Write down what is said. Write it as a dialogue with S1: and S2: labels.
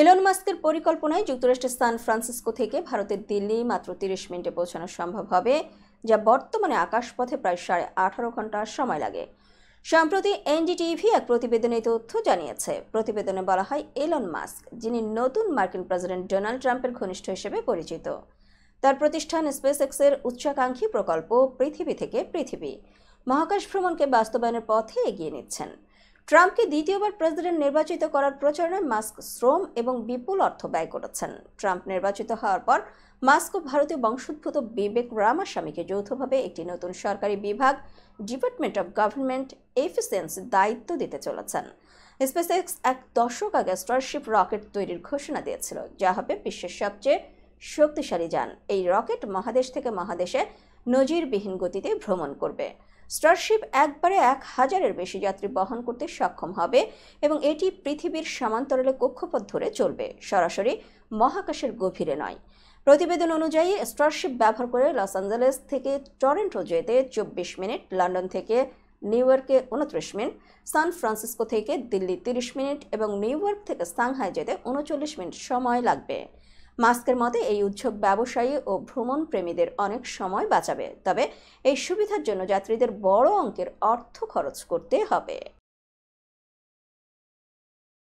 S1: Elon মাস্কের পরিকল্পনায় যুক্তরাষ্ট্রের সান ফ্রান্সিসকো থেকে ভারতের দিল্লি মাত্র তিরিশ মিনিটে পৌঁছানো সম্ভব হবে যা বর্তমানে আকাশপথে প্রায় সাড়ে আঠারো ঘন্টা সময় লাগে সম্প্রতি এনডিটিভি এক প্রতিবেদনে তথ্য জানিয়েছে প্রতিবেদনে বলা হয় এলন মাস্ক যিনি নতুন মার্কিন প্রেসিডেন্ট ডোনাল্ড ট্রাম্পের ঘনিষ্ঠ হিসেবে পরিচিত তার প্রতিষ্ঠান স্পেস এক্সের উচ্চাকাঙ্ক্ষী প্রকল্প পৃথিবী থেকে পৃথিবী মহাকাশ ভ্রমণকে বাস্তবায়নের পথে এগিয়ে নিচ্ছেন ট্রাম্পকে দ্বিতীয়বার প্রেসিডেন্ট নির্বাচিত করার প্রচারণায় মাস্ক শ্রম এবং বিপুল অর্থ ব্যয় করেছেন ট্রাম্প নির্বাচিত হওয়ার পর মাস্ক ভারতীয় বংশোদ্ভূত বিবেক রামাস্বামীকে যৌথভাবে একটি নতুন সরকারি বিভাগ ডিপার্টমেন্ট অব গভর্নমেন্ট এফিসিয়েন্সি দায়িত্ব দিতে চলেছেন স্পেসএক্স এক দশক আগে স্টারশিপ রকেট তৈরির ঘোষণা দিয়েছিল যা হবে বিশ্বের সবচেয়ে শক্তিশালী যান এই রকেট মহাদেশ থেকে মহাদেশে নজিরবিহীন গতিতে ভ্রমণ করবে স্টারশিপ একবারে এক হাজারের বেশি যাত্রী বহন করতে সক্ষম হবে এবং এটি পৃথিবীর সমান্তরালে কক্ষপথ ধরে চলবে সরাসরি মহাকাশের গভীরে নয় প্রতিবেদন অনুযায়ী স্টারশিপ ব্যবহার করে লস অ্যাঞ্জেলেস থেকে টরেন্টো যেতে চব্বিশ মিনিট লন্ডন থেকে নিউ ইয়র্কে উনত্রিশ মিনিট সান ফ্রান্সিসকো থেকে দিল্লি তিরিশ মিনিট এবং নিউ ইয়র্ক থেকে সাংহাই যেতে উনচল্লিশ মিনিট সময় লাগবে মাস্কের মতে এই উৎসব ব্যবসায়ী ও ভ্রমণ প্রেমীদের অনেক সময় বাঁচাবে তবে এই সুবিধার জন্য যাত্রীদের বড় অঙ্কের অর্থ খরচ করতে হবে